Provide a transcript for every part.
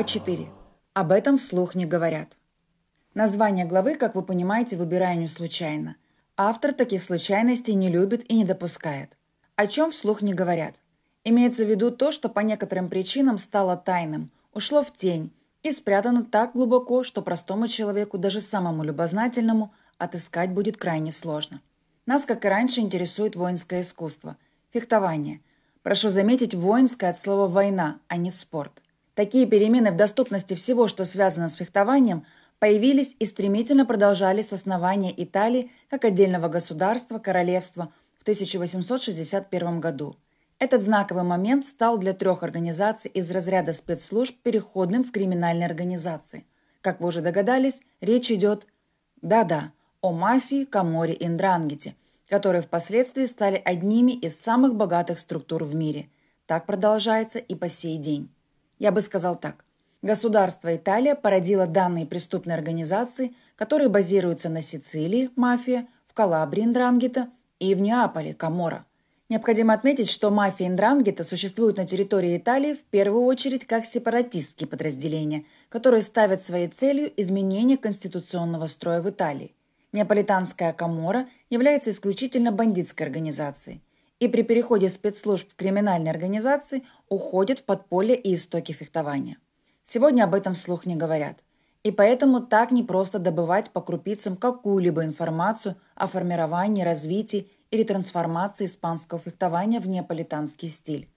Глава 4. Об этом вслух не говорят. Название главы, как вы понимаете, выбираю не случайно. Автор таких случайностей не любит и не допускает. О чем вслух не говорят. Имеется в виду то, что по некоторым причинам стало тайным, ушло в тень и спрятано так глубоко, что простому человеку, даже самому любознательному, отыскать будет крайне сложно. Нас, как и раньше, интересует воинское искусство – фехтование. Прошу заметить, воинское от слова «война», а не «спорт». Такие перемены в доступности всего, что связано с фехтованием, появились и стремительно продолжались с основания Италии как отдельного государства, королевства в 1861 году. Этот знаковый момент стал для трех организаций из разряда спецслужб переходным в криминальные организации. Как вы уже догадались, речь идет, да-да, о мафии, каморе и ндрангете, которые впоследствии стали одними из самых богатых структур в мире. Так продолжается и по сей день. Я бы сказал так. Государство Италия породило данные преступной организации, которые базируются на Сицилии – мафия, в Калабрии – Ндрангета и в Неаполе – Камора. Необходимо отметить, что мафия Ндрангета существуют на территории Италии в первую очередь как сепаратистские подразделения, которые ставят своей целью изменение конституционного строя в Италии. Неаполитанская Камора является исключительно бандитской организацией – и при переходе спецслужб в криминальные организации уходят в подполье и истоки фехтования. Сегодня об этом вслух не говорят. И поэтому так непросто добывать по крупицам какую-либо информацию о формировании, развитии или трансформации испанского фехтования в неаполитанский стиль.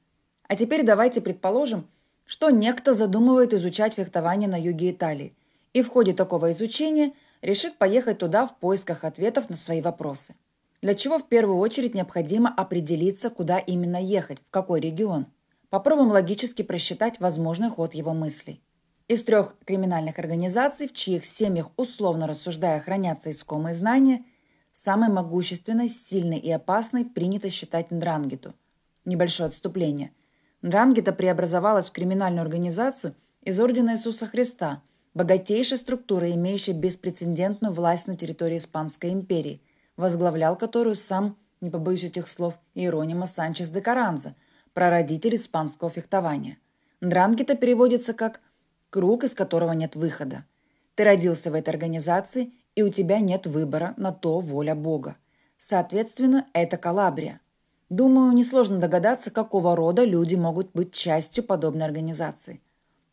А теперь давайте предположим, что некто задумывает изучать фехтование на юге Италии и в ходе такого изучения решит поехать туда в поисках ответов на свои вопросы для чего в первую очередь необходимо определиться, куда именно ехать, в какой регион. Попробуем логически просчитать возможный ход его мыслей. Из трех криминальных организаций, в чьих семьях, условно рассуждая, хранятся искомые знания, самой могущественной, сильной и опасной принято считать Ндрангету. Небольшое отступление. Ндрангета преобразовалась в криминальную организацию из Ордена Иисуса Христа, богатейшей структуры, имеющей беспрецедентную власть на территории Испанской империи – возглавлял которую сам, не побоюсь этих слов, Иеронима Санчес де Каранза, прародитель испанского фехтования. Дрангита переводится как «круг, из которого нет выхода». Ты родился в этой организации, и у тебя нет выбора, на то воля Бога. Соответственно, это Калабрия. Думаю, несложно догадаться, какого рода люди могут быть частью подобной организации.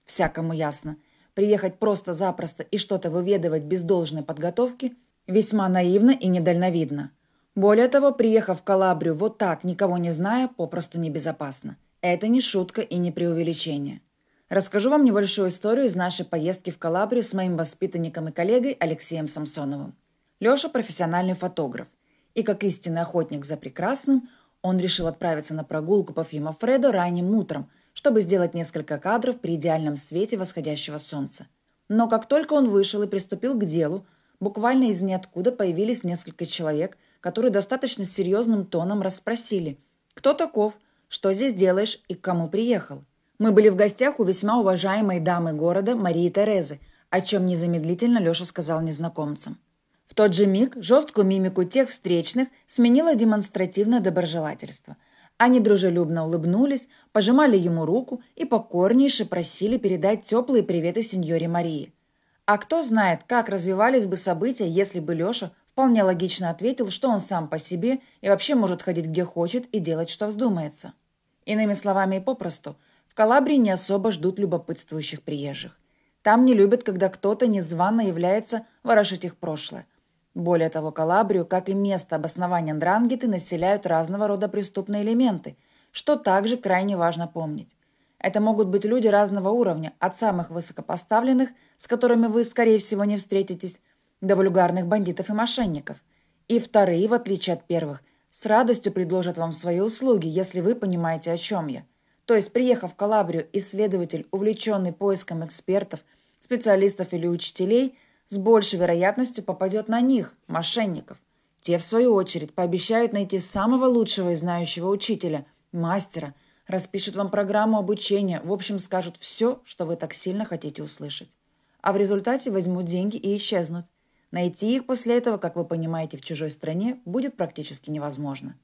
Всякому ясно. Приехать просто-запросто и что-то выведывать без должной подготовки – Весьма наивно и недальновидно. Более того, приехав в Калабрию вот так, никого не зная, попросту небезопасно. Это не шутка и не преувеличение. Расскажу вам небольшую историю из нашей поездки в Калабрию с моим воспитанником и коллегой Алексеем Самсоновым. Леша – профессиональный фотограф. И как истинный охотник за прекрасным, он решил отправиться на прогулку по Фима Фредо ранним утром, чтобы сделать несколько кадров при идеальном свете восходящего солнца. Но как только он вышел и приступил к делу – Буквально из ниоткуда появились несколько человек, которые достаточно серьезным тоном расспросили, кто таков, что здесь делаешь и к кому приехал. Мы были в гостях у весьма уважаемой дамы города Марии Терезы, о чем незамедлительно Леша сказал незнакомцам. В тот же миг жесткую мимику тех встречных сменило демонстративное доброжелательство. Они дружелюбно улыбнулись, пожимали ему руку и покорнейше просили передать теплые приветы сеньоре Марии – а кто знает, как развивались бы события, если бы Леша вполне логично ответил, что он сам по себе и вообще может ходить где хочет и делать, что вздумается. Иными словами и попросту, в Калабрии не особо ждут любопытствующих приезжих. Там не любят, когда кто-то незвано является ворошить их прошлое. Более того, Калабрию, как и место обоснования Ндрангеты, населяют разного рода преступные элементы, что также крайне важно помнить. Это могут быть люди разного уровня, от самых высокопоставленных, с которыми вы, скорее всего, не встретитесь, до вульгарных бандитов и мошенников. И вторые, в отличие от первых, с радостью предложат вам свои услуги, если вы понимаете, о чем я. То есть, приехав в Калабрию, исследователь, увлеченный поиском экспертов, специалистов или учителей, с большей вероятностью попадет на них, мошенников. Те, в свою очередь, пообещают найти самого лучшего и знающего учителя, мастера – Распишут вам программу обучения, в общем, скажут все, что вы так сильно хотите услышать. А в результате возьмут деньги и исчезнут. Найти их после этого, как вы понимаете, в чужой стране будет практически невозможно.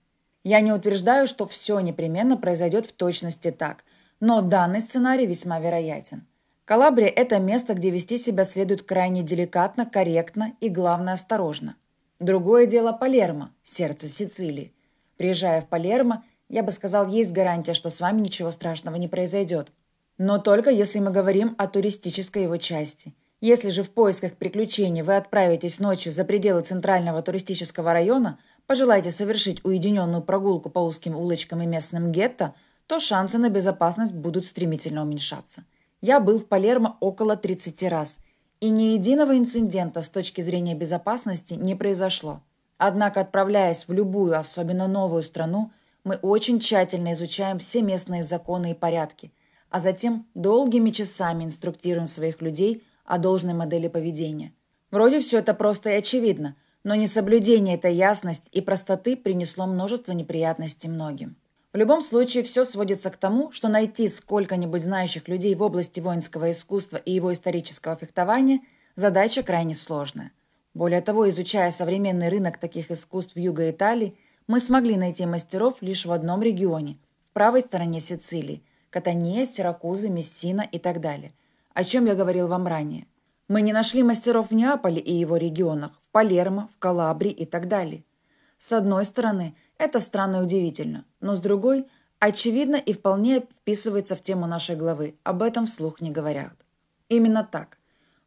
Я не утверждаю, что все непременно произойдет в точности так, но данный сценарий весьма вероятен. Калабрия – это место, где вести себя следует крайне деликатно, корректно и, главное, осторожно. Другое дело Палермо, сердце Сицилии. Приезжая в Палермо – я бы сказал, есть гарантия, что с вами ничего страшного не произойдет. Но только если мы говорим о туристической его части. Если же в поисках приключений вы отправитесь ночью за пределы центрального туристического района, пожелаете совершить уединенную прогулку по узким улочкам и местным гетто, то шансы на безопасность будут стремительно уменьшаться. Я был в Палермо около 30 раз, и ни единого инцидента с точки зрения безопасности не произошло. Однако, отправляясь в любую, особенно новую страну, мы очень тщательно изучаем все местные законы и порядки, а затем долгими часами инструктируем своих людей о должной модели поведения. Вроде все это просто и очевидно, но несоблюдение этой ясности и простоты принесло множество неприятностей многим. В любом случае, все сводится к тому, что найти сколько-нибудь знающих людей в области воинского искусства и его исторического фехтования – задача крайне сложная. Более того, изучая современный рынок таких искусств в Юго Италии, мы смогли найти мастеров лишь в одном регионе, в правой стороне Сицилии – Катания, Сиракузы, Мессина и так далее. О чем я говорил вам ранее. Мы не нашли мастеров в Неаполе и его регионах, в Палермо, в Калабрии и так далее. С одной стороны, это странно и удивительно, но с другой, очевидно и вполне вписывается в тему нашей главы, об этом вслух не говорят. Именно так.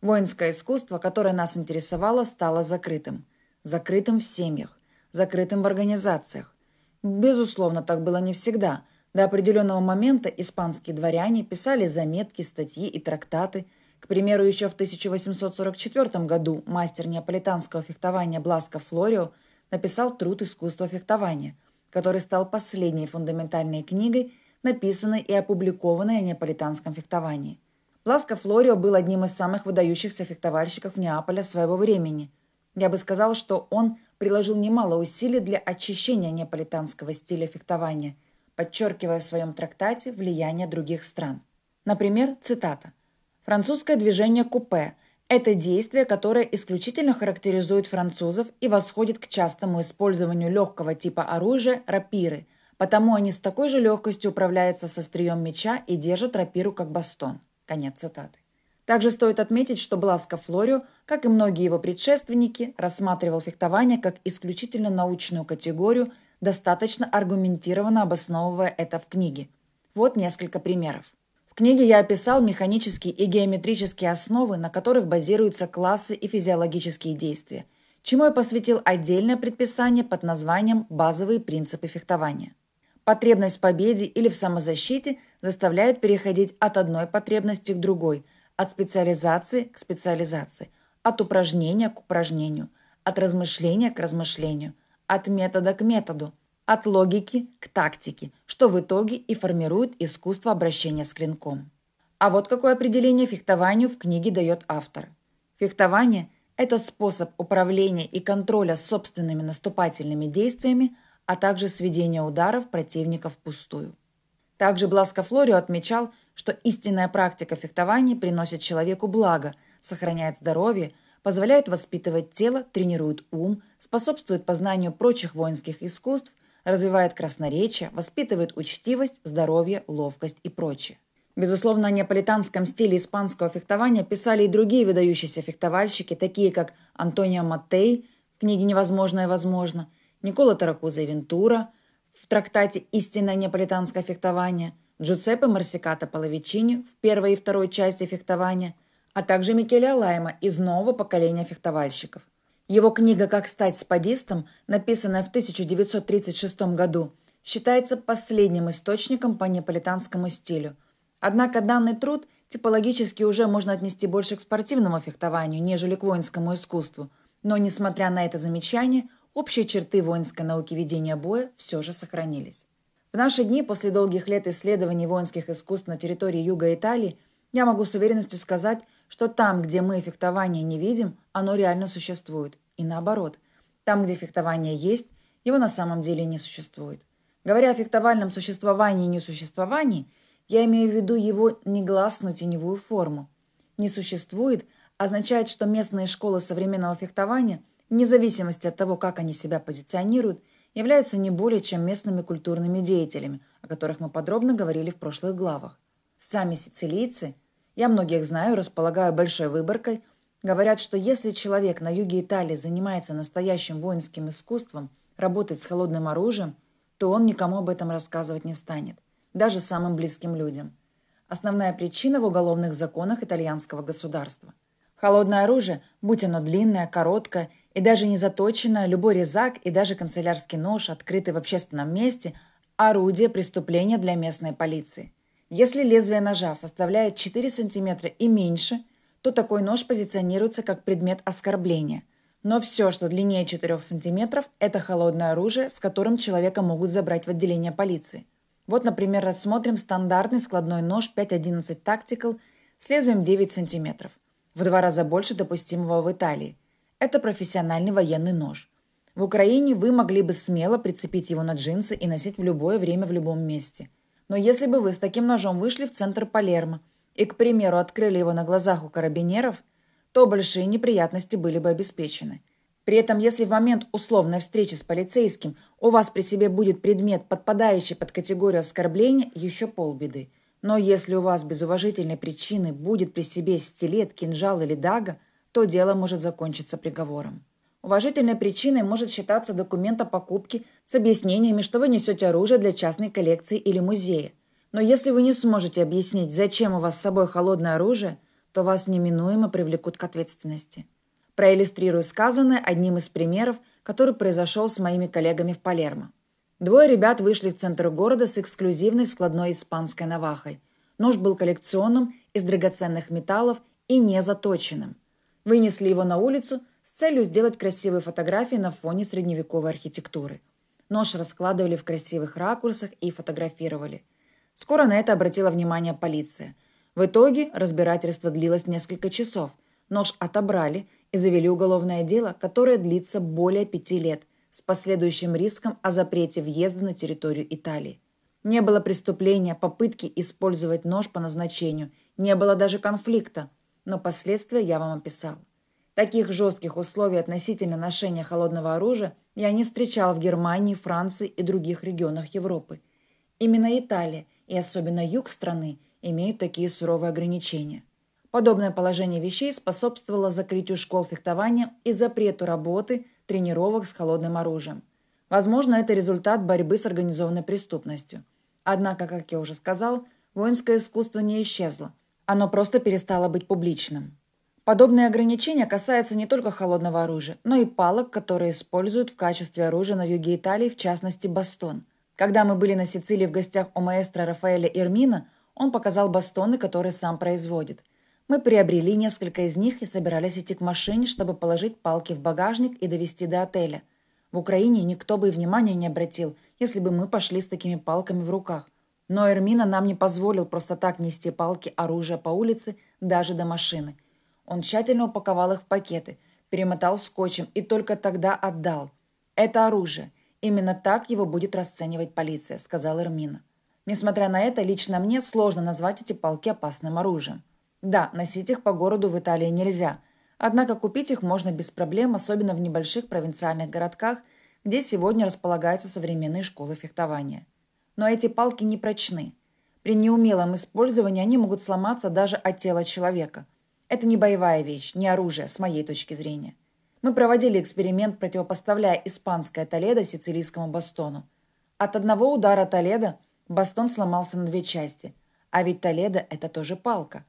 Воинское искусство, которое нас интересовало, стало закрытым. Закрытым в семьях закрытым в организациях. Безусловно, так было не всегда. До определенного момента испанские дворяне писали заметки, статьи и трактаты. К примеру, еще в 1844 году мастер неаполитанского фехтования Бласко Флорио написал «Труд искусства фехтования», который стал последней фундаментальной книгой, написанной и опубликованной о неаполитанском фехтовании. Бласко Флорио был одним из самых выдающихся фехтовальщиков Неаполя своего времени. Я бы сказал, что он – приложил немало усилий для очищения неаполитанского стиля фехтования, подчеркивая в своем трактате влияние других стран. Например, цитата. «Французское движение купе – это действие, которое исключительно характеризует французов и восходит к частому использованию легкого типа оружия – рапиры, потому они с такой же легкостью управляются со стрием меча и держат рапиру как бастон». Конец цитаты. Также стоит отметить, что Бласко Флорио, как и многие его предшественники, рассматривал фехтование как исключительно научную категорию, достаточно аргументированно обосновывая это в книге. Вот несколько примеров. В книге я описал механические и геометрические основы, на которых базируются классы и физиологические действия, чему я посвятил отдельное предписание под названием «Базовые принципы фехтования». Потребность в победе или в самозащите заставляет переходить от одной потребности к другой – от специализации к специализации, от упражнения к упражнению, от размышления к размышлению, от метода к методу, от логики к тактике, что в итоге и формирует искусство обращения с клинком. А вот какое определение фехтованию в книге дает автор. Фехтование – это способ управления и контроля собственными наступательными действиями, а также сведения ударов противника впустую. Также Бласко Флорио отмечал, что истинная практика фехтования приносит человеку благо, сохраняет здоровье, позволяет воспитывать тело, тренирует ум, способствует познанию прочих воинских искусств, развивает красноречие, воспитывает учтивость, здоровье, ловкость и прочее. Безусловно, о неаполитанском стиле испанского фехтования писали и другие выдающиеся фехтовальщики, такие как Антонио Маттей в книге «Невозможное возможно», Никола Таракуза и Вентура в трактате «Истинное неаполитанское фехтование», Джузеппе Марсиката Половичини в первой и второй части фехтования, а также Микеля Лайма из нового поколения фехтовальщиков. Его книга «Как стать спадистом», написанная в 1936 году, считается последним источником по неаполитанскому стилю. Однако данный труд типологически уже можно отнести больше к спортивному фехтованию, нежели к воинскому искусству. Но, несмотря на это замечание, общие черты воинской науки ведения боя все же сохранились. В наши дни, после долгих лет исследований воинских искусств на территории юга Италии, я могу с уверенностью сказать, что там, где мы фехтование не видим, оно реально существует. И наоборот, там, где фехтование есть, его на самом деле не существует. Говоря о фехтовальном существовании и несуществовании, я имею в виду его негласную теневую форму. «Не существует» означает, что местные школы современного фехтования, вне зависимости от того, как они себя позиционируют – являются не более чем местными культурными деятелями, о которых мы подробно говорили в прошлых главах. Сами сицилийцы, я многих знаю, располагаю большой выборкой, говорят, что если человек на юге Италии занимается настоящим воинским искусством, работает с холодным оружием, то он никому об этом рассказывать не станет, даже самым близким людям. Основная причина в уголовных законах итальянского государства. Холодное оружие, будь оно длинное, короткое и даже не заточено, любой резак и даже канцелярский нож, открытый в общественном месте – орудие преступления для местной полиции. Если лезвие ножа составляет 4 см и меньше, то такой нож позиционируется как предмет оскорбления. Но все, что длиннее 4 см – это холодное оружие, с которым человека могут забрать в отделение полиции. Вот, например, рассмотрим стандартный складной нож 5.11 Tactical с лезвием 9 см, в два раза больше допустимого в Италии – это профессиональный военный нож. В Украине вы могли бы смело прицепить его на джинсы и носить в любое время в любом месте. Но если бы вы с таким ножом вышли в центр Палермо и, к примеру, открыли его на глазах у карабинеров, то большие неприятности были бы обеспечены. При этом, если в момент условной встречи с полицейским у вас при себе будет предмет, подпадающий под категорию оскорбления, еще полбеды. Но если у вас без уважительной причины будет при себе стилет, кинжал или дага – то дело может закончиться приговором. Уважительной причиной может считаться документ о покупке с объяснениями, что вы несете оружие для частной коллекции или музея. Но если вы не сможете объяснить, зачем у вас с собой холодное оружие, то вас неминуемо привлекут к ответственности. Проиллюстрирую сказанное одним из примеров, который произошел с моими коллегами в Палермо. Двое ребят вышли в центр города с эксклюзивной складной испанской навахой. Нож был коллекционным, из драгоценных металлов и не заточенным. Вынесли его на улицу с целью сделать красивые фотографии на фоне средневековой архитектуры. Нож раскладывали в красивых ракурсах и фотографировали. Скоро на это обратила внимание полиция. В итоге разбирательство длилось несколько часов. Нож отобрали и завели уголовное дело, которое длится более пяти лет, с последующим риском о запрете въезда на территорию Италии. Не было преступления, попытки использовать нож по назначению, не было даже конфликта – но последствия я вам описал. Таких жестких условий относительно ношения холодного оружия я не встречал в Германии, Франции и других регионах Европы. Именно Италия и особенно юг страны имеют такие суровые ограничения. Подобное положение вещей способствовало закрытию школ фехтования и запрету работы, тренировок с холодным оружием. Возможно, это результат борьбы с организованной преступностью. Однако, как я уже сказал, воинское искусство не исчезло – оно просто перестало быть публичным. Подобные ограничения касаются не только холодного оружия, но и палок, которые используют в качестве оружия на юге Италии, в частности бастон. Когда мы были на Сицилии в гостях у маэстро Рафаэля Ирмина, он показал бастоны, которые сам производит. Мы приобрели несколько из них и собирались идти к машине, чтобы положить палки в багажник и довести до отеля. В Украине никто бы и внимания не обратил, если бы мы пошли с такими палками в руках – но Эрмина нам не позволил просто так нести палки оружия по улице даже до машины. Он тщательно упаковал их в пакеты, перемотал скотчем и только тогда отдал. «Это оружие. Именно так его будет расценивать полиция», — сказал Эрмина. Несмотря на это, лично мне сложно назвать эти палки опасным оружием. Да, носить их по городу в Италии нельзя. Однако купить их можно без проблем, особенно в небольших провинциальных городках, где сегодня располагаются современные школы фехтования но эти палки не прочны. При неумелом использовании они могут сломаться даже от тела человека. Это не боевая вещь, не оружие, с моей точки зрения. Мы проводили эксперимент, противопоставляя испанское Толедо сицилийскому бастону. От одного удара Толедо бастон сломался на две части. А ведь Толедо – это тоже палка.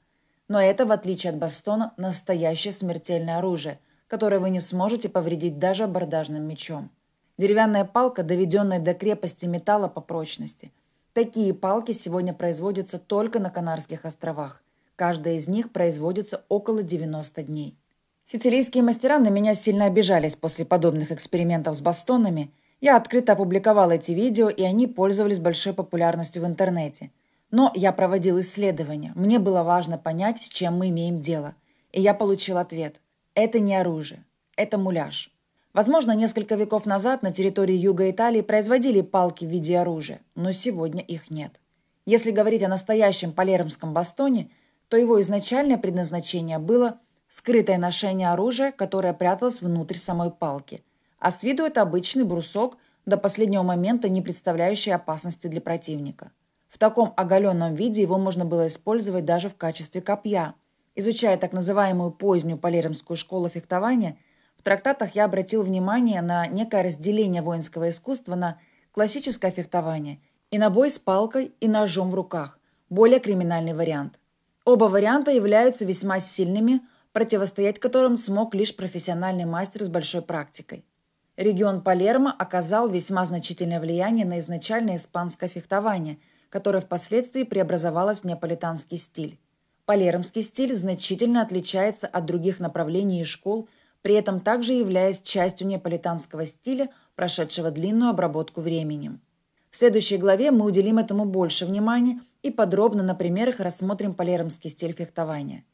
Но это, в отличие от бастона, настоящее смертельное оружие, которое вы не сможете повредить даже абордажным мечом. Деревянная палка, доведенная до крепости металла по прочности. Такие палки сегодня производятся только на Канарских островах. Каждая из них производится около 90 дней. Сицилийские мастера на меня сильно обижались после подобных экспериментов с бастонами. Я открыто опубликовал эти видео, и они пользовались большой популярностью в интернете. Но я проводил исследования. Мне было важно понять, с чем мы имеем дело. И я получил ответ. Это не оружие. Это муляж. Возможно, несколько веков назад на территории юга Италии производили палки в виде оружия, но сегодня их нет. Если говорить о настоящем палермском бастоне, то его изначальное предназначение было скрытое ношение оружия, которое пряталось внутрь самой палки, а с виду это обычный брусок, до последнего момента не представляющий опасности для противника. В таком оголенном виде его можно было использовать даже в качестве копья. Изучая так называемую позднюю палермскую школу фехтования – в трактатах я обратил внимание на некое разделение воинского искусства на классическое фехтование и на бой с палкой и ножом в руках, более криминальный вариант. Оба варианта являются весьма сильными, противостоять которым смог лишь профессиональный мастер с большой практикой. Регион Палермо оказал весьма значительное влияние на изначальное испанское фехтование, которое впоследствии преобразовалось в неаполитанский стиль. Палермский стиль значительно отличается от других направлений и школ – при этом также являясь частью неаполитанского стиля, прошедшего длинную обработку временем. В следующей главе мы уделим этому больше внимания и подробно на примерах рассмотрим полермский стиль фехтования.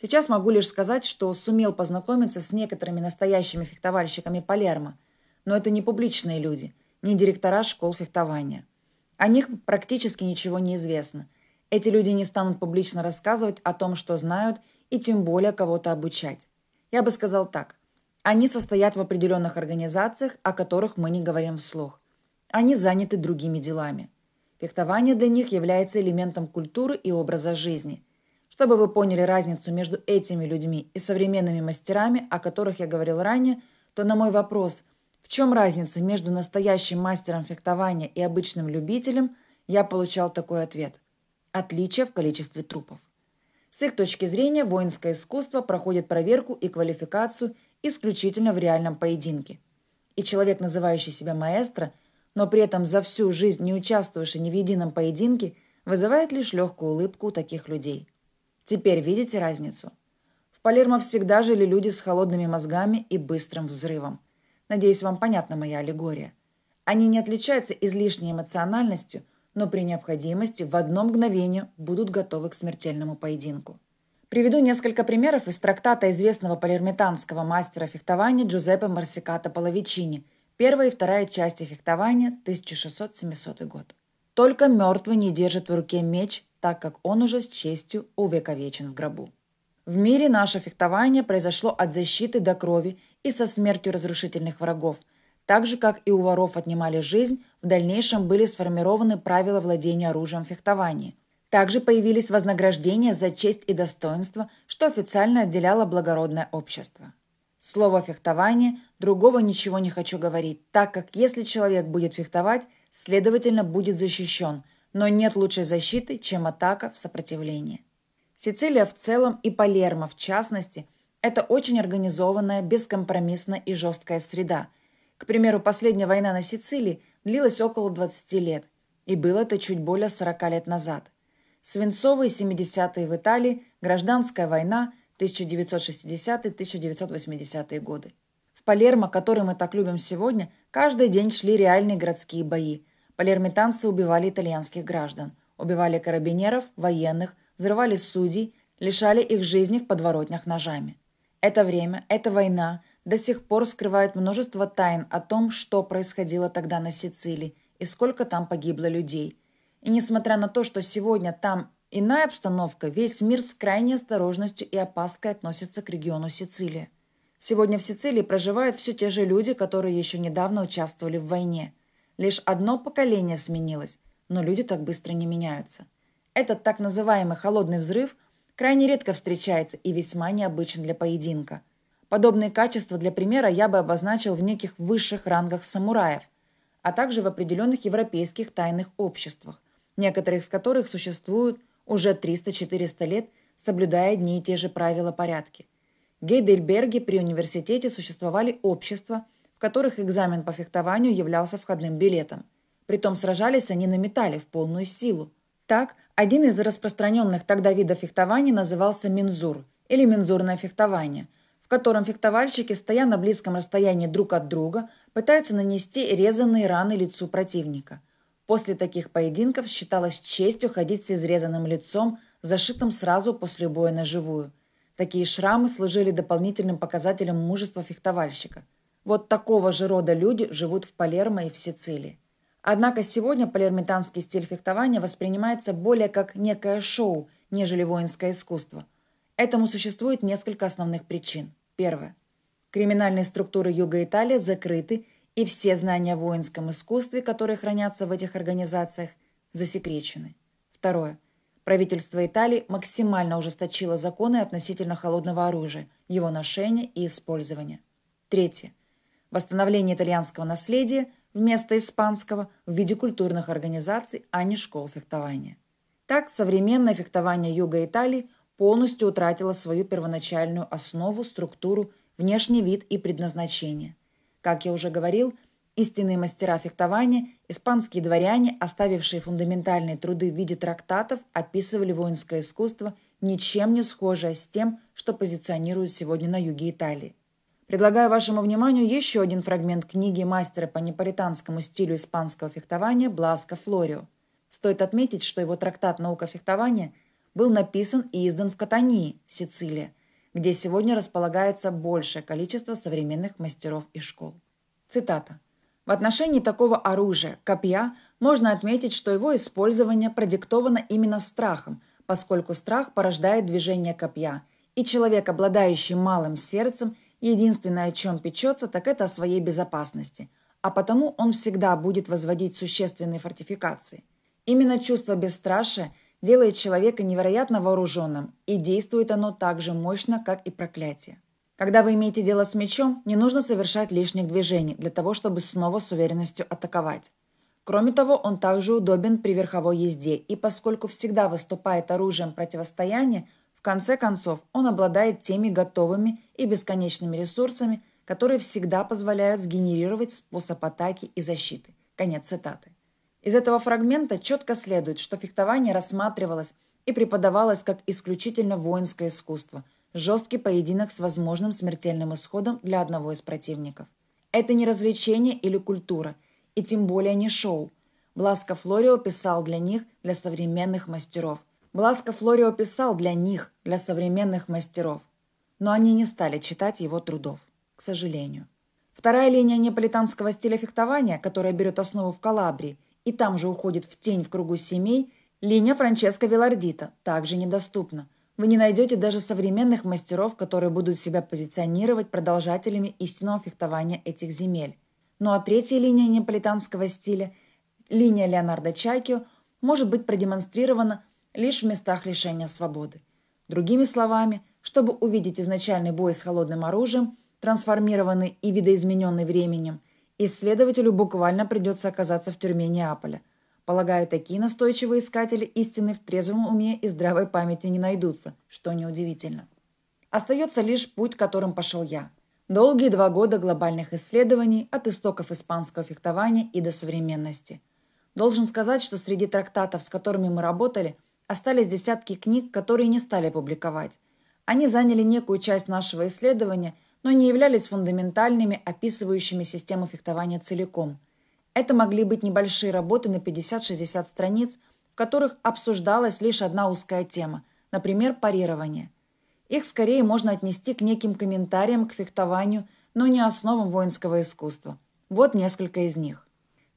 Сейчас могу лишь сказать, что сумел познакомиться с некоторыми настоящими фехтовальщиками Палермо, но это не публичные люди, не директора школ фехтования. О них практически ничего не известно. Эти люди не станут публично рассказывать о том, что знают, и тем более кого-то обучать. Я бы сказал так. Они состоят в определенных организациях, о которых мы не говорим вслух. Они заняты другими делами. Фехтование для них является элементом культуры и образа жизни. Чтобы вы поняли разницу между этими людьми и современными мастерами, о которых я говорил ранее, то на мой вопрос «В чем разница между настоящим мастером фехтования и обычным любителем?» я получал такой ответ. Отличие в количестве трупов. С их точки зрения воинское искусство проходит проверку и квалификацию исключительно в реальном поединке. И человек, называющий себя маэстро, но при этом за всю жизнь не участвовавший ни в едином поединке, вызывает лишь легкую улыбку у таких людей. Теперь видите разницу? В Палермо всегда жили люди с холодными мозгами и быстрым взрывом. Надеюсь, вам понятна моя аллегория. Они не отличаются излишней эмоциональностью – но при необходимости в одно мгновение будут готовы к смертельному поединку. Приведу несколько примеров из трактата известного палермитанского мастера фехтования Джузеппе Марсиката Половичини, первая и вторая части фехтования, 1600-700 год. Только мертвый не держит в руке меч, так как он уже с честью увековечен в гробу. В мире наше фехтование произошло от защиты до крови и со смертью разрушительных врагов – так же, как и у воров отнимали жизнь, в дальнейшем были сформированы правила владения оружием фехтования. Также появились вознаграждения за честь и достоинство, что официально отделяло благородное общество. Слово «фехтование» другого ничего не хочу говорить, так как если человек будет фехтовать, следовательно, будет защищен, но нет лучшей защиты, чем атака в сопротивлении. Сицилия в целом и Палермо в частности – это очень организованная, бескомпромиссная и жесткая среда – к примеру, последняя война на Сицилии длилась около 20 лет, и было это чуть более 40 лет назад. Свинцовые 70-е в Италии, гражданская война 1960-1980 е годы. В Палермо, который мы так любим сегодня, каждый день шли реальные городские бои. Палермитанцы убивали итальянских граждан, убивали карабинеров, военных, взрывали судей, лишали их жизни в подворотнях ножами. Это время, эта война – до сих пор скрывают множество тайн о том, что происходило тогда на Сицилии и сколько там погибло людей. И несмотря на то, что сегодня там иная обстановка, весь мир с крайней осторожностью и опаской относится к региону Сицилии. Сегодня в Сицилии проживают все те же люди, которые еще недавно участвовали в войне. Лишь одно поколение сменилось, но люди так быстро не меняются. Этот так называемый «холодный взрыв» крайне редко встречается и весьма необычен для поединка – Подобные качества для примера я бы обозначил в неких высших рангах самураев, а также в определенных европейских тайных обществах, некоторые из которых существуют уже 300-400 лет, соблюдая одни и те же правила порядки. В Гейдельберге при университете существовали общества, в которых экзамен по фехтованию являлся входным билетом. Притом сражались они на металле в полную силу. Так, один из распространенных тогда видов фехтования назывался мензур или мензурное фехтование – котором фехтовальщики, стоя на близком расстоянии друг от друга, пытаются нанести резанные раны лицу противника. После таких поединков считалось честью ходить с изрезанным лицом, зашитым сразу после боя на живую. Такие шрамы служили дополнительным показателем мужества фехтовальщика. Вот такого же рода люди живут в Палермо и в Сицилии. Однако сегодня палермитанский стиль фехтования воспринимается более как некое шоу, нежели воинское искусство. Этому существует несколько основных причин. Первое. Криминальные структуры Юга Италии закрыты, и все знания о воинском искусстве, которые хранятся в этих организациях, засекречены. Второе. Правительство Италии максимально ужесточило законы относительно холодного оружия, его ношения и использования. Третье. Восстановление итальянского наследия вместо испанского в виде культурных организаций, а не школ фехтования. Так, современное фехтование Юга Италии полностью утратила свою первоначальную основу, структуру, внешний вид и предназначение. Как я уже говорил, истинные мастера фехтования, испанские дворяне, оставившие фундаментальные труды в виде трактатов, описывали воинское искусство, ничем не схожее с тем, что позиционируют сегодня на юге Италии. Предлагаю вашему вниманию еще один фрагмент книги мастера по непаританскому стилю испанского фехтования Бласка Флорио. Стоит отметить, что его трактат «Наука фехтования» – был написан и издан в Катании, Сицилия, где сегодня располагается большее количество современных мастеров и школ. Цитата. В отношении такого оружия, копья, можно отметить, что его использование продиктовано именно страхом, поскольку страх порождает движение копья, и человек, обладающий малым сердцем, единственное, о чем печется, так это о своей безопасности, а потому он всегда будет возводить существенные фортификации. Именно чувство бесстрашия – делает человека невероятно вооруженным, и действует оно так же мощно, как и проклятие. Когда вы имеете дело с мечом, не нужно совершать лишних движений для того, чтобы снова с уверенностью атаковать. Кроме того, он также удобен при верховой езде, и поскольку всегда выступает оружием противостояния, в конце концов он обладает теми готовыми и бесконечными ресурсами, которые всегда позволяют сгенерировать способ атаки и защиты. Конец цитаты. Из этого фрагмента четко следует, что фехтование рассматривалось и преподавалось как исключительно воинское искусство, жесткий поединок с возможным смертельным исходом для одного из противников. Это не развлечение или культура, и тем более не шоу. Бласко Флорио писал для них, для современных мастеров. Бласко Флорио писал для них, для современных мастеров. Но они не стали читать его трудов, к сожалению. Вторая линия неаполитанского стиля фехтования, которая берет основу в Калабрии, и там же уходит в тень в кругу семей, линия Франческо Велардита, также недоступна. Вы не найдете даже современных мастеров, которые будут себя позиционировать продолжателями истинного фехтования этих земель. Ну а третья линия неаполитанского стиля, линия Леонардо Чайкио, может быть продемонстрирована лишь в местах лишения свободы. Другими словами, чтобы увидеть изначальный бой с холодным оружием, трансформированный и видоизмененный временем – Исследователю буквально придется оказаться в тюрьме Неаполя. Полагаю, такие настойчивые искатели истины в трезвом уме и здравой памяти не найдутся, что неудивительно. Остается лишь путь, которым пошел я. Долгие два года глобальных исследований от истоков испанского фехтования и до современности. Должен сказать, что среди трактатов, с которыми мы работали, остались десятки книг, которые не стали публиковать. Они заняли некую часть нашего исследования но не являлись фундаментальными, описывающими систему фехтования целиком. Это могли быть небольшие работы на 50-60 страниц, в которых обсуждалась лишь одна узкая тема, например, парирование. Их скорее можно отнести к неким комментариям к фехтованию, но не основам воинского искусства. Вот несколько из них.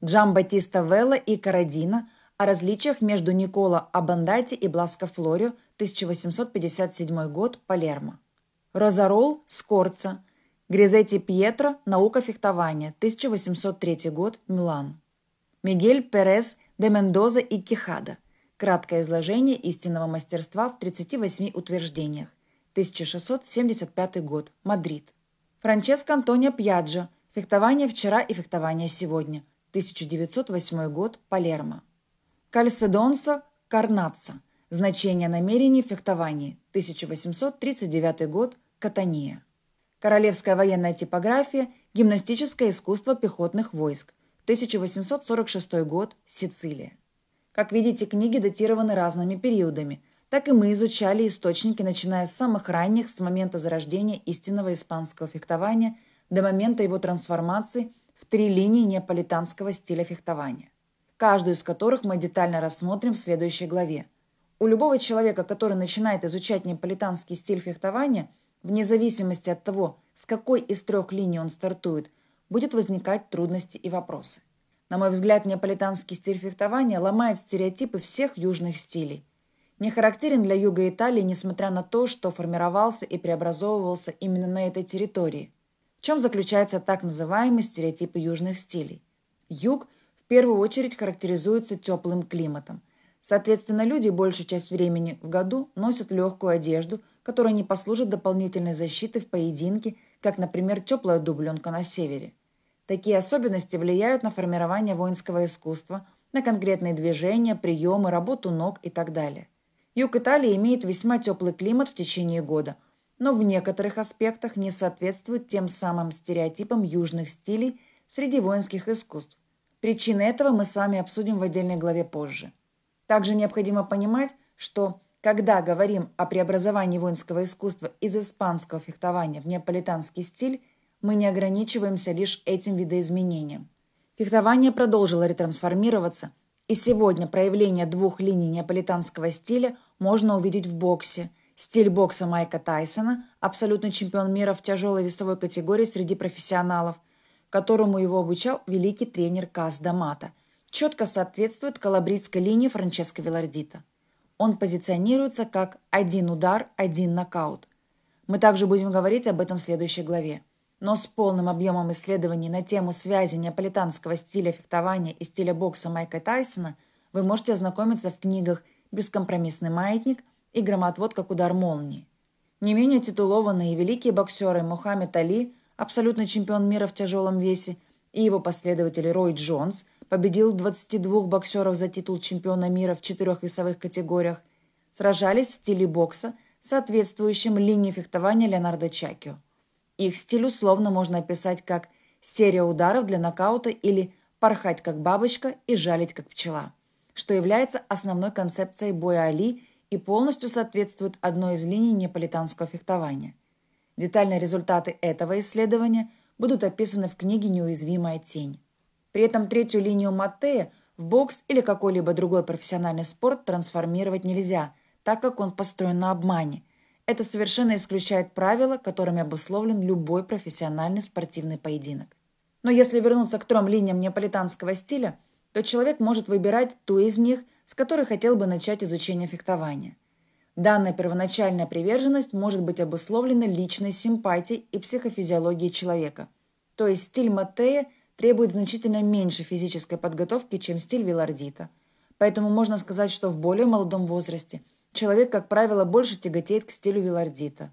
Джамбатиста Велла и Карадина о различиях между Никола Абандати и Бласко Флорио 1857 год, Палермо. Розарол Скорца. Гризетти Пьетро. Наука фехтования. 1803 год. Милан. Мигель Перес де Мендоза и Кихада. Краткое изложение истинного мастерства в 38 утверждениях. 1675 год. Мадрид. Франческо Антонио Пьяджо. Фехтование вчера и фехтование сегодня. 1908 год. Палермо. Кальседонсо Карнаца. Значение намерений в фехтовании. 1839 год. Катания. Королевская военная типография. Гимнастическое искусство пехотных войск. 1846 год. Сицилия. Как видите, книги датированы разными периодами. Так и мы изучали источники, начиная с самых ранних, с момента зарождения истинного испанского фехтования до момента его трансформации в три линии неаполитанского стиля фехтования, каждую из которых мы детально рассмотрим в следующей главе – у любого человека, который начинает изучать неаполитанский стиль фехтования, вне зависимости от того, с какой из трех линий он стартует, будет возникать трудности и вопросы. На мой взгляд, неаполитанский стиль фехтования ломает стереотипы всех южных стилей. Не характерен для юга Италии, несмотря на то, что формировался и преобразовывался именно на этой территории. В чем заключается так называемый стереотип южных стилей? Юг в первую очередь характеризуется теплым климатом, Соответственно, люди большую часть времени в году носят легкую одежду, которая не послужит дополнительной защитой в поединке, как, например, теплая дубленка на севере. Такие особенности влияют на формирование воинского искусства, на конкретные движения, приемы, работу ног и так далее. Юг Италии имеет весьма теплый климат в течение года, но в некоторых аспектах не соответствует тем самым стереотипам южных стилей среди воинских искусств. Причины этого мы с вами обсудим в отдельной главе позже. Также необходимо понимать, что когда говорим о преобразовании воинского искусства из испанского фехтования в неаполитанский стиль, мы не ограничиваемся лишь этим видоизменением. Фехтование продолжило ретрансформироваться, и сегодня проявление двух линий неаполитанского стиля можно увидеть в боксе. Стиль бокса Майка Тайсона, абсолютный чемпион мира в тяжелой весовой категории среди профессионалов, которому его обучал великий тренер Кас Дамата – четко соответствует калабрийской линии Франческо Велардита. Он позиционируется как «один удар, один нокаут». Мы также будем говорить об этом в следующей главе. Но с полным объемом исследований на тему связи неаполитанского стиля фехтования и стиля бокса Майка Тайсона вы можете ознакомиться в книгах «Бескомпромиссный маятник» и «Громоотвод как удар молнии». Не менее титулованные и великие боксеры Мухаммед Али, абсолютный чемпион мира в тяжелом весе, и его последователи Рой Джонс – победил 22 боксеров за титул чемпиона мира в четырех весовых категориях, сражались в стиле бокса, соответствующем линии фехтования Леонардо Чакио. Их стиль условно можно описать как серия ударов для нокаута или порхать как бабочка и жалить как пчела, что является основной концепцией боя Али и полностью соответствует одной из линий неаполитанского фехтования. Детальные результаты этого исследования будут описаны в книге «Неуязвимая тень». При этом третью линию Маттея в бокс или какой-либо другой профессиональный спорт трансформировать нельзя, так как он построен на обмане. Это совершенно исключает правила, которыми обусловлен любой профессиональный спортивный поединок. Но если вернуться к трем линиям неаполитанского стиля, то человек может выбирать ту из них, с которой хотел бы начать изучение фехтования. Данная первоначальная приверженность может быть обусловлена личной симпатией и психофизиологией человека. То есть стиль матея требует значительно меньше физической подготовки, чем стиль Вилардита. Поэтому можно сказать, что в более молодом возрасте человек, как правило, больше тяготеет к стилю Вилардита.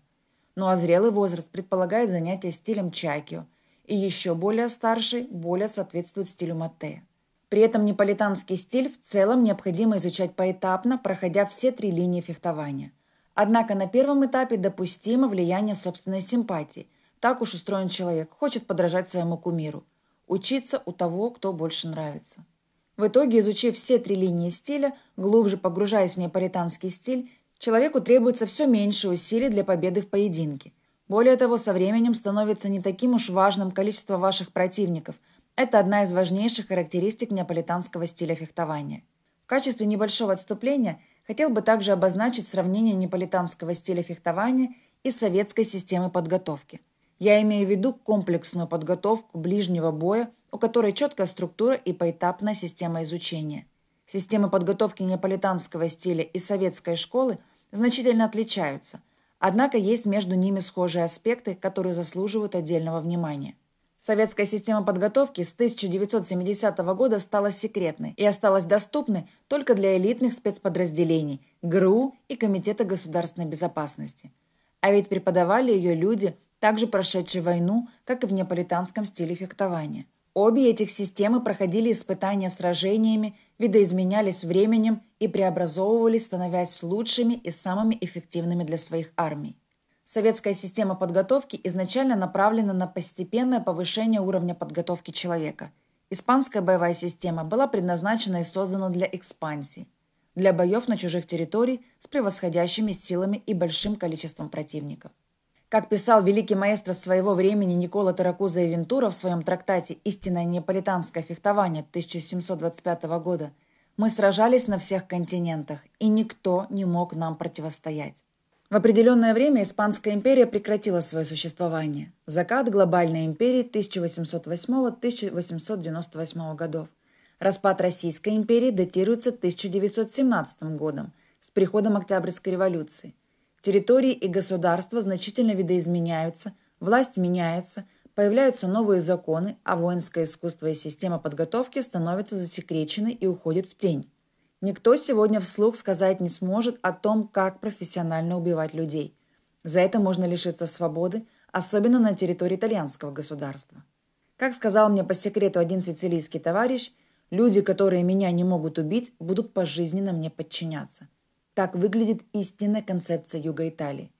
Ну а зрелый возраст предполагает занятие стилем чакио, и еще более старший более соответствует стилю Маттея. При этом неаполитанский стиль в целом необходимо изучать поэтапно, проходя все три линии фехтования. Однако на первом этапе допустимо влияние собственной симпатии. Так уж устроен человек, хочет подражать своему кумиру – учиться у того, кто больше нравится. В итоге, изучив все три линии стиля, глубже погружаясь в неаполитанский стиль, человеку требуется все меньше усилий для победы в поединке. Более того, со временем становится не таким уж важным количество ваших противников. Это одна из важнейших характеристик неаполитанского стиля фехтования. В качестве небольшого отступления хотел бы также обозначить сравнение неаполитанского стиля фехтования и советской системы подготовки – я имею в виду комплексную подготовку ближнего боя, у которой четкая структура и поэтапная система изучения. Системы подготовки неаполитанского стиля и советской школы значительно отличаются, однако есть между ними схожие аспекты, которые заслуживают отдельного внимания. Советская система подготовки с 1970 года стала секретной и осталась доступной только для элитных спецподразделений ГРУ и Комитета государственной безопасности. А ведь преподавали ее люди – также прошедшей войну, как и в неаполитанском стиле фехтования. Обе этих системы проходили испытания сражениями, видоизменялись временем и преобразовывались, становясь лучшими и самыми эффективными для своих армий. Советская система подготовки изначально направлена на постепенное повышение уровня подготовки человека. Испанская боевая система была предназначена и создана для экспансии, для боев на чужих территориях с превосходящими силами и большим количеством противников. Как писал великий маэстро своего времени Никола Таракуза и Вентура в своем трактате «Истинное неаполитанское фехтование» 1725 года, мы сражались на всех континентах, и никто не мог нам противостоять. В определенное время Испанская империя прекратила свое существование. Закат глобальной империи 1808-1898 годов. Распад Российской империи датируется 1917 годом с приходом Октябрьской революции – Территории и государства значительно видоизменяются, власть меняется, появляются новые законы, а воинское искусство и система подготовки становятся засекречены и уходят в тень. Никто сегодня вслух сказать не сможет о том, как профессионально убивать людей. За это можно лишиться свободы, особенно на территории итальянского государства. Как сказал мне по секрету один сицилийский товарищ, люди, которые меня не могут убить, будут пожизненно мне подчиняться. Так выглядит истинная концепция Юга Италии.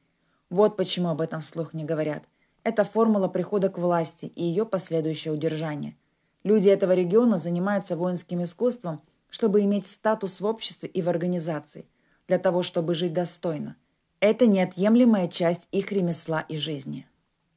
Вот почему об этом вслух не говорят. Это формула прихода к власти и ее последующее удержание. Люди этого региона занимаются воинским искусством, чтобы иметь статус в обществе и в организации, для того, чтобы жить достойно. Это неотъемлемая часть их ремесла и жизни.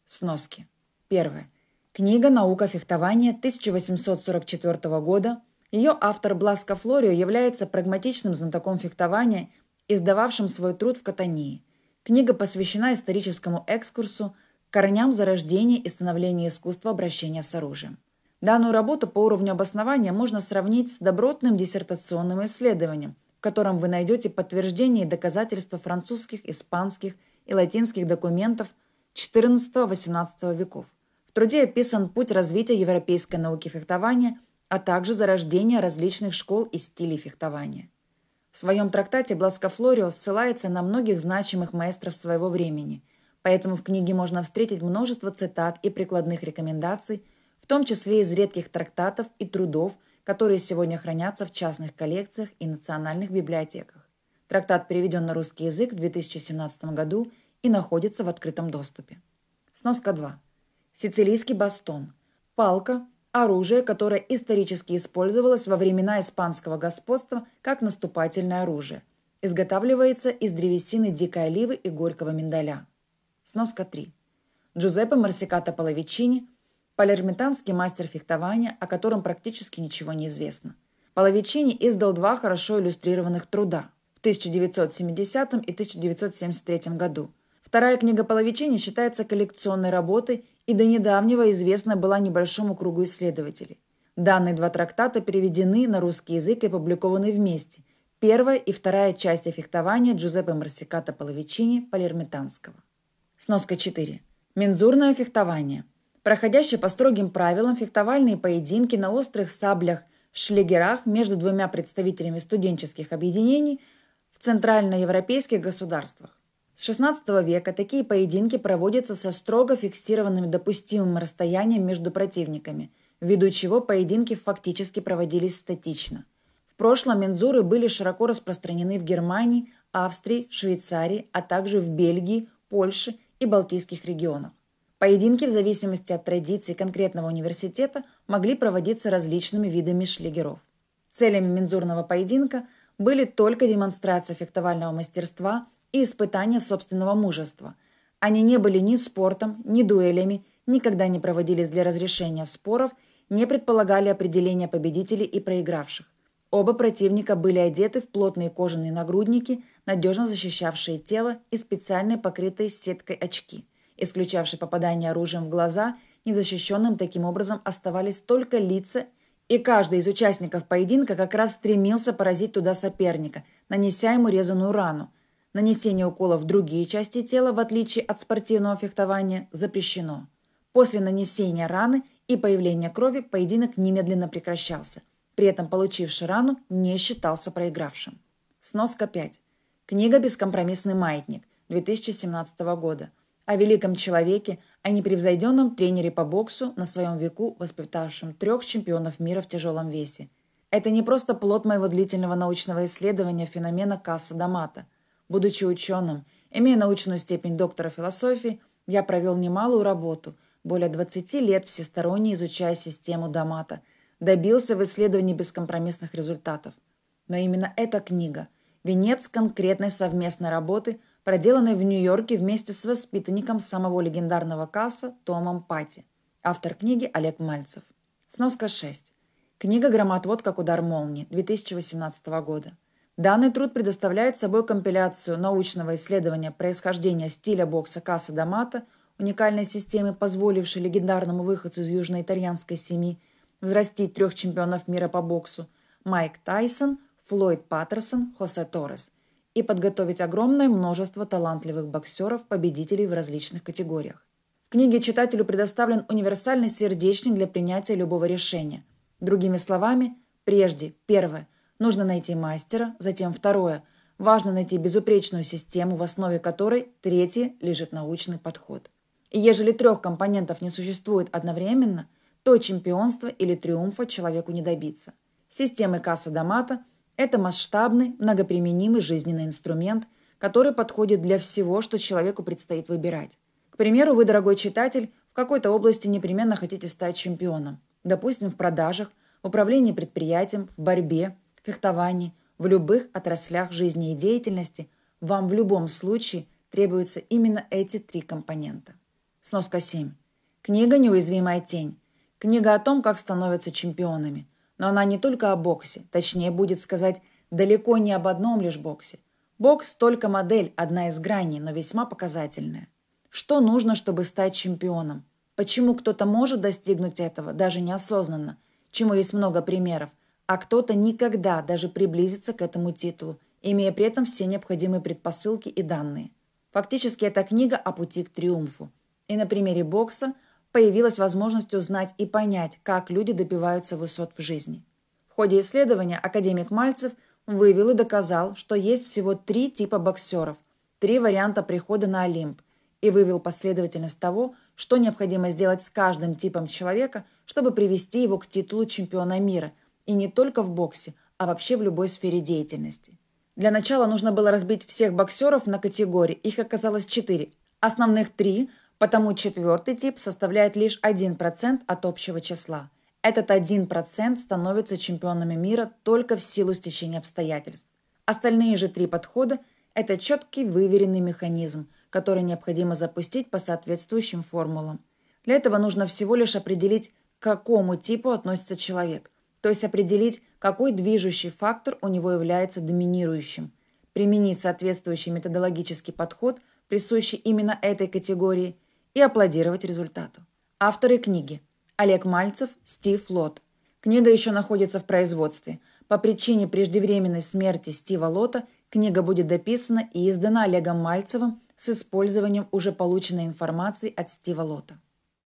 Сноски. Первое. Книга «Наука фехтования» 1844 года. Ее автор Бласко Флорио является прагматичным знатоком фехтования издававшим свой труд в Катании. Книга посвящена историческому экскурсу корням зарождения и становления искусства обращения с оружием. Данную работу по уровню обоснования можно сравнить с добротным диссертационным исследованием, в котором вы найдете подтверждение и доказательства французских, испанских и латинских документов XIV-XVIII веков. В труде описан путь развития европейской науки фехтования, а также зарождение различных школ и стилей фехтования. В своем трактате Бласко Флорио ссылается на многих значимых маэстров своего времени, поэтому в книге можно встретить множество цитат и прикладных рекомендаций, в том числе из редких трактатов и трудов, которые сегодня хранятся в частных коллекциях и национальных библиотеках. Трактат переведен на русский язык в 2017 году и находится в открытом доступе. Сноска 2. Сицилийский бастон. Палка, оружие, которое исторически использовалось во времена испанского господства как наступательное оружие. Изготавливается из древесины дикой оливы и горького миндаля. Сноска 3. Джузеппе Марсиката Половичини, палермитанский мастер фехтования, о котором практически ничего не известно. Половичини издал два хорошо иллюстрированных труда в 1970 и 1973 году – Вторая книга Половичини считается коллекционной работой и до недавнего известна была небольшому кругу исследователей. Данные два трактата переведены на русский язык и опубликованы вместе. Первая и вторая часть фехтования Джузеппе Марсиката Половичини Палермитанского. Сноска 4. Мензурное фехтование. Проходящие по строгим правилам фехтовальные поединки на острых саблях шлегерах между двумя представителями студенческих объединений в центральноевропейских государствах. С XVI века такие поединки проводятся со строго фиксированным допустимым расстоянием между противниками, ввиду чего поединки фактически проводились статично. В прошлом мензуры были широко распространены в Германии, Австрии, Швейцарии, а также в Бельгии, Польше и Балтийских регионах. Поединки в зависимости от традиций конкретного университета могли проводиться различными видами шлегеров. Целями мензурного поединка были только демонстрация фехтовального мастерства – и испытания собственного мужества. Они не были ни спортом, ни дуэлями, никогда не проводились для разрешения споров, не предполагали определения победителей и проигравших. Оба противника были одеты в плотные кожаные нагрудники, надежно защищавшие тело и специальные покрытые сеткой очки, исключавшие попадание оружием в глаза, незащищенным таким образом оставались только лица, и каждый из участников поединка как раз стремился поразить туда соперника, нанеся ему резаную рану – Нанесение укола в другие части тела, в отличие от спортивного фехтования, запрещено. После нанесения раны и появления крови поединок немедленно прекращался. При этом получивший рану не считался проигравшим. Сноска 5. Книга «Бескомпромиссный маятник» 2017 года. О великом человеке, о непревзойденном тренере по боксу, на своем веку воспитавшем трех чемпионов мира в тяжелом весе. Это не просто плод моего длительного научного исследования феномена Касса Дамата – Будучи ученым, имея научную степень доктора философии, я провел немалую работу, более 20 лет всесторонне изучая систему Домата, добился в исследовании бескомпромиссных результатов. Но именно эта книга – венец конкретной совместной работы, проделанной в Нью-Йорке вместе с воспитанником самого легендарного Касса Томом Пати. Автор книги Олег Мальцев. Сноска 6. Книга «Громотвод как удар молнии» 2018 года. Данный труд предоставляет собой компиляцию научного исследования происхождения стиля бокса Касса Дамата, уникальной системы, позволившей легендарному выходцу из южноитальянской семьи взрастить трех чемпионов мира по боксу Майк Тайсон, Флойд Паттерсон, Хосе Торрес и подготовить огромное множество талантливых боксеров-победителей в различных категориях. В книге читателю предоставлен универсальный сердечник для принятия любого решения. Другими словами, прежде, первое – Нужно найти мастера, затем второе. Важно найти безупречную систему, в основе которой третье лежит научный подход. И ежели трех компонентов не существует одновременно, то чемпионства или триумфа человеку не добиться. Системы касса домата – это масштабный, многоприменимый жизненный инструмент, который подходит для всего, что человеку предстоит выбирать. К примеру, вы, дорогой читатель, в какой-то области непременно хотите стать чемпионом. Допустим, в продажах, в управлении предприятием, в борьбе – фехтовании, в любых отраслях жизни и деятельности вам в любом случае требуются именно эти три компонента. Сноска 7. Книга «Неуязвимая тень». Книга о том, как становятся чемпионами. Но она не только о боксе, точнее будет сказать, далеко не об одном лишь боксе. Бокс только модель, одна из граней, но весьма показательная. Что нужно, чтобы стать чемпионом? Почему кто-то может достигнуть этого, даже неосознанно? Чему есть много примеров, а кто-то никогда даже приблизится к этому титулу, имея при этом все необходимые предпосылки и данные. Фактически это книга о пути к триумфу. И на примере бокса появилась возможность узнать и понять, как люди добиваются высот в жизни. В ходе исследования академик Мальцев вывел и доказал, что есть всего три типа боксеров, три варианта прихода на Олимп, и вывел последовательность того, что необходимо сделать с каждым типом человека, чтобы привести его к титулу чемпиона мира – и не только в боксе, а вообще в любой сфере деятельности. Для начала нужно было разбить всех боксеров на категории, их оказалось четыре. Основных три, потому четвертый тип составляет лишь 1% от общего числа. Этот 1% становится чемпионами мира только в силу стечения обстоятельств. Остальные же три подхода – это четкий выверенный механизм, который необходимо запустить по соответствующим формулам. Для этого нужно всего лишь определить, к какому типу относится человек – то есть определить, какой движущий фактор у него является доминирующим, применить соответствующий методологический подход, присущий именно этой категории, и аплодировать результату. Авторы книги – Олег Мальцев, Стив Лот. Книга еще находится в производстве. По причине преждевременной смерти Стива Лота книга будет дописана и издана Олегом Мальцевым с использованием уже полученной информации от Стива Лота.